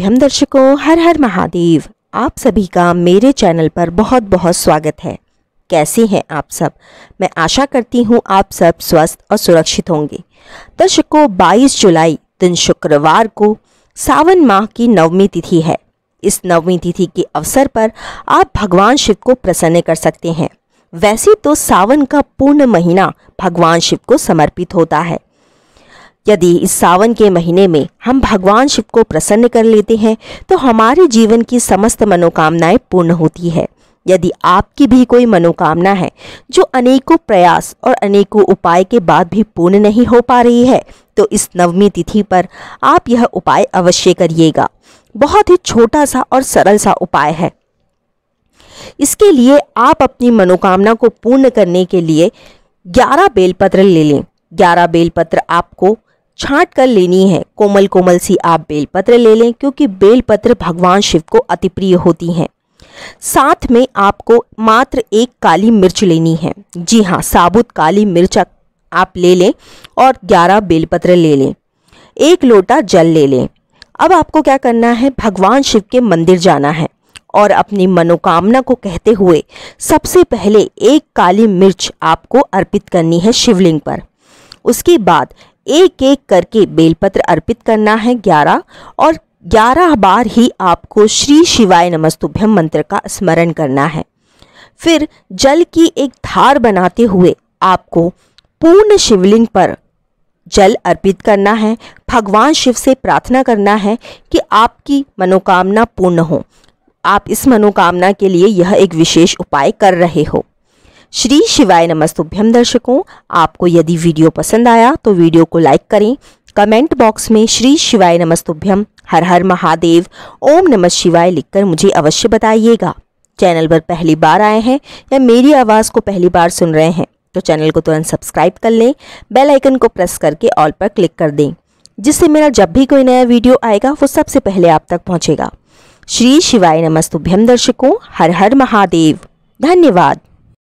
हम दर्शकों हर हर महादेव आप सभी का मेरे चैनल पर बहुत बहुत स्वागत है कैसे हैं आप सब मैं आशा करती हूं आप सब स्वस्थ और सुरक्षित होंगे दर्शकों 22 जुलाई दिन शुक्रवार को सावन माह की नवमी तिथि है इस नवमी तिथि के अवसर पर आप भगवान शिव को प्रसन्न कर सकते हैं वैसे तो सावन का पूर्ण महीना भगवान शिव को समर्पित होता है यदि इस सावन के महीने में हम भगवान शिव को प्रसन्न कर लेते हैं तो हमारे जीवन की समस्त मनोकामनाएं पूर्ण होती है यदि आपकी भी कोई मनोकामना है जो अनेकों प्रयास और अनेकों उपाय के बाद भी पूर्ण नहीं हो पा रही है तो इस नवमी तिथि पर आप यह उपाय अवश्य करिएगा बहुत ही छोटा सा और सरल सा उपाय है इसके लिए आप अपनी मनोकामना को पूर्ण करने के लिए 11 बेलपत्र ले लें 11 बेलपत्र आपको छांट कर लेनी है कोमल कोमल सी आप बेलपत्र ले लें क्योंकि बेलपत्र भगवान शिव को अति प्रिय होती हैं साथ में आपको मात्र एक काली मिर्च लेनी है जी हाँ साबुत काली मिर्च आप ले लें और 11 बेलपत्र ले लें एक लोटा जल ले लें अब आपको क्या करना है भगवान शिव के मंदिर जाना है और अपनी मनोकामना को कहते हुए सबसे पहले एक काली मिर्च आपको अर्पित करनी है शिवलिंग पर उसके बाद एक एक करके बेलपत्र अर्पित करना है ग्यारह और ग्यारह बार ही आपको श्री शिवाय नमस्तुभ्यम मंत्र का स्मरण करना है फिर जल की एक धार बनाते हुए आपको पूर्ण शिवलिंग पर जल अर्पित करना है भगवान शिव से प्रार्थना करना है कि आपकी मनोकामना पूर्ण हो आप इस मनोकामना के लिए यह एक विशेष उपाय कर रहे हो श्री शिवाय नमस्तुभ्यम दर्शकों आपको यदि वीडियो पसंद आया तो वीडियो को लाइक करें कमेंट बॉक्स में श्री शिवाय नमस्तुभ्यम हर हर महादेव ओम नमः शिवाय लिखकर मुझे अवश्य बताइएगा चैनल पर पहली बार आए हैं या मेरी आवाज़ को पहली बार सुन रहे हैं तो चैनल को तुरंत सब्सक्राइब कर लें बेल आइकन को प्रेस करके ऑल पर क्लिक कर दें जिससे मेरा जब भी कोई नया वीडियो आएगा वो सबसे पहले आप तक पहुँचेगा श्री शिवाय नमस्तुभ्यम दर्शकों हर हर महादेव धन्यवाद